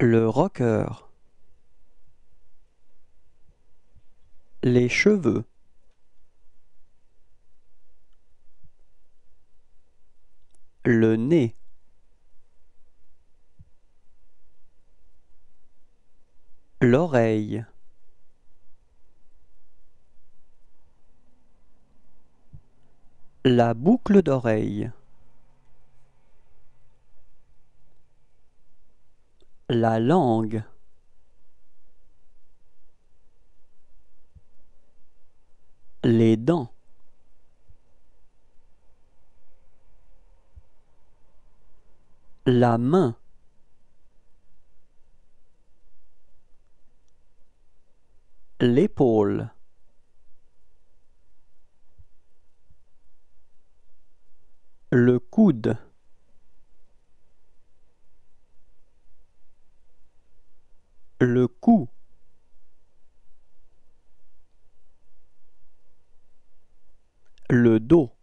Le rocker Les cheveux Le nez L'oreille La boucle d'oreille La langue. Les dents. La main. L'épaule. Le coude. Le cou le dos